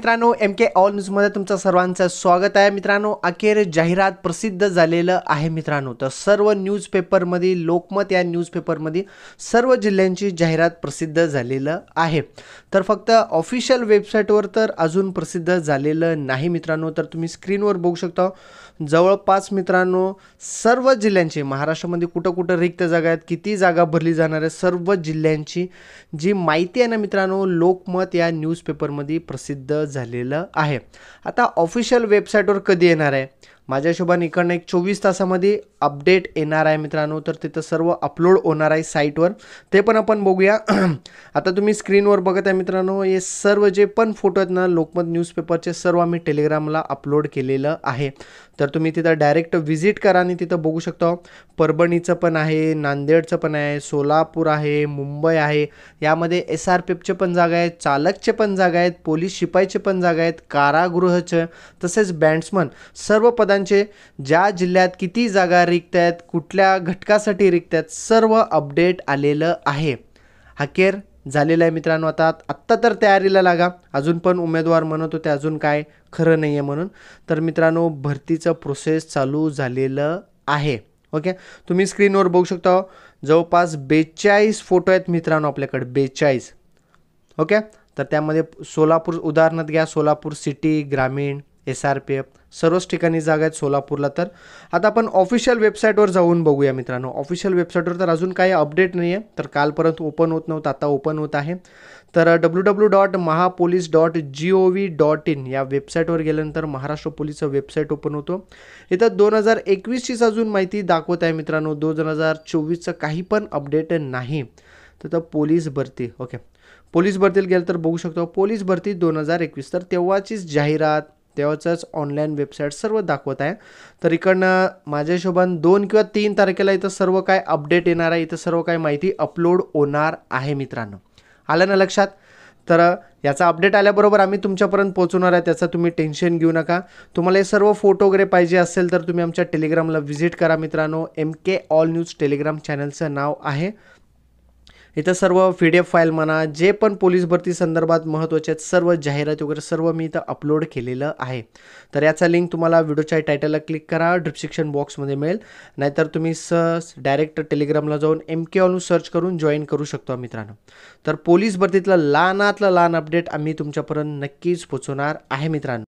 मित्रांनो M K all न्यूजमध्ये तुमचं सर्वांचं स्वागत आहे मित्रांनो अखेर जाहिरात प्रसिद्ध झालेलं आहे मित्रांनो तर सर्व न्यूजपेपरमध्ये लोकमत या न्यूजपेपरमध्ये सर्व जिल्ह्यांची जाहिरात प्रसिद्ध झालेलं आहे तर फक्त ऑफिशियल वेबसाईटवर तर अजून प्रसिद्ध झालेलं नाही मित्रांनो तर तुम्ही स्क्रीनवर बघू शकता जवळपास मित्रांनो सर्व जिल्ह्यांची महाराष्ट्रामध्ये कुठं कुठं रिक्त जागा आहेत किती जागा भरली जाणार आहे सर्व जिल्ह्यांची जी माहिती आहे ना मित्रांनो लोकमत या न्यूजपेपरमध्ये प्रसिद्ध झालेलं आहे आता ऑफिशियल वेबसाईटवर कधी येणार आहे माझ्या हिशोबाने इकडनं एक चोवीस तासामध्ये अपडेट येणार आहे मित्रांनो तर तिथं सर्व अपलोड होणार आहे साईटवर ते पण आपण बघूया आता तुम्ही स्क्रीनवर बघत आहे मित्रांनो हे सर्व जे पण फोटो आहेत ना लोकमत न्यूजपेपरचे सर्व आम्ही टेलिग्रामला अपलोड केलेलं आहे तर तुम्ही तिथं डायरेक्ट व्हिजिट करा आणि तिथं बघू शकता परभणीचं पण आहे नांदेडचं पण आहे सोलापूर आहे मुंबई आहे यामध्ये एस आर पी पण जागा आहेत चालकचे पण जागा आहेत पोलीस शिपाईचे पण जागा आहेत कारागृहचे तसेच बँड्समन सर्व पदां घटकांचे ज्या जिल्ह्यात किती जागा रिक्त आहेत कुठल्या घटकासाठी रिक्त आहेत सर्व अपडेट आलेलं आहे हाकेर झालेलं आहे मित्रांनो आता आत्ता तर तयारीला लागा अजून पण उमेदवार म्हणत होते अजून काय खरं नाही आहे म्हणून तर मित्रांनो भरतीचं प्रोसेस चालू झालेलं आहे ओके तुम्ही स्क्रीनवर बघू शकता हो. जवळपास बेचाळीस फोटो आहेत मित्रांनो आपल्याकडे बेचाळीस ओके तर त्यामध्ये सोलापूर उदाहरणार्थ घ्या सोलापूर सिटी ग्रामीण एस आर पी एफ सर्वच ठिकाणी जागा आहेत सोलापूरला तर आता आपण ऑफिशियल वेबसाईटवर जाऊन बघूया मित्रांनो ऑफिशियल वेबसाईटवर तर अजून काही अपडेट नाही आहे तर कालपर्यंत ओपन होत नव्हतं आता ओपन होत आहे तर W W dot Mahapolice dot G O V dot in या वेबसाईटवर गेल्यानंतर महाराष्ट्र पोलीसचं वेबसाईट ओपन होतो इथं दोन हजार एकवीसचीच अजून माहिती दाखवत आहे मित्रांनो दोन हजार चोवीसचं काही पण अपडेट नाही तर पोलीस भरती ओके पोलीस भरतीला गेलं तर बघू शकतो पोलीस भरती दोन हजार एकवीस तर तेव्हाचीच जाहिरात तेव्हाच ऑनलाईन वेबसाईट सर्व दाखवत आहे तर इकडनं माझ्या हिशोबानं दोन किंवा तीन तारखेला इथं सर्व काय अपडेट येणार आहे इथं सर्व काय माहिती अपलोड होणार आहे मित्रांनो आलं ना लक्षात तर याचा अपडेट आल्याबरोबर आम्ही तुमच्यापर्यंत पोहोचवणार आहे त्याचं तुम्ही टेन्शन घेऊ नका तुम्हाला हे सर्व फोटो वगैरे पाहिजे असेल तर तुम्ही आमच्या टेलिग्रामला व्हिजिट करा मित्रांनो M K all news telegram चॅनलचं नाव आहे इथं सर्व पी डी एफ फाईल म्हणा जे पण पोलीस भरती संदर्भात महत्त्वाचे आहेत सर्व जाहिराती वगैरे सर्व मी इथं अपलोड केलेलं आहे तर याचा लिंक तुम्हाला व्हिडिओच्या टायटलला क्लिक करा डिस्क्रिप्शन बॉक्समध्ये मिळेल नाहीतर तुम्ही स डायरेक्ट टेलिग्रामला जाऊन एम के ऑनू सर्च करून जॉईन करू शकतो मित्रांनो तर पोलीस भरतीतलं लहानातलं लहान अपडेट आम्ही तुमच्यापर्यंत नक्कीच पोचवणार आहे मित्रांनो